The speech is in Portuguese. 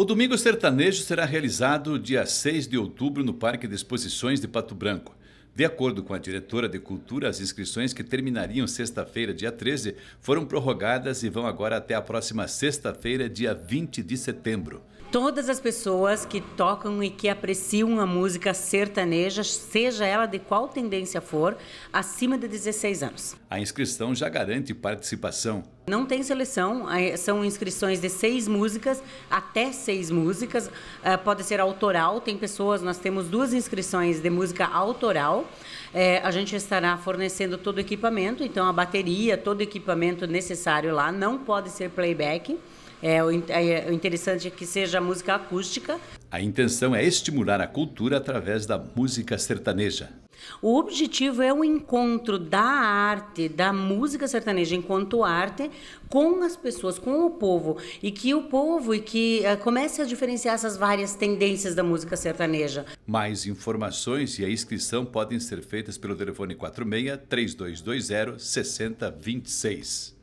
O Domingo Sertanejo será realizado dia 6 de outubro no Parque de Exposições de Pato Branco. De acordo com a diretora de Cultura, as inscrições que terminariam sexta-feira, dia 13, foram prorrogadas e vão agora até a próxima sexta-feira, dia 20 de setembro. Todas as pessoas que tocam e que apreciam a música sertaneja, seja ela de qual tendência for, acima de 16 anos. A inscrição já garante participação. Não tem seleção, são inscrições de seis músicas, até seis músicas, ah, pode ser autoral, tem pessoas, nós temos duas inscrições de música autoral é, a gente estará fornecendo todo o equipamento, então a bateria, todo o equipamento necessário lá, não pode ser playback. É, o, é, o interessante é que seja música acústica, a intenção é estimular a cultura através da música sertaneja. O objetivo é o encontro da arte, da música sertaneja enquanto arte, com as pessoas, com o povo. E que o povo e que uh, comece a diferenciar essas várias tendências da música sertaneja. Mais informações e a inscrição podem ser feitas pelo telefone 46 3220 6026.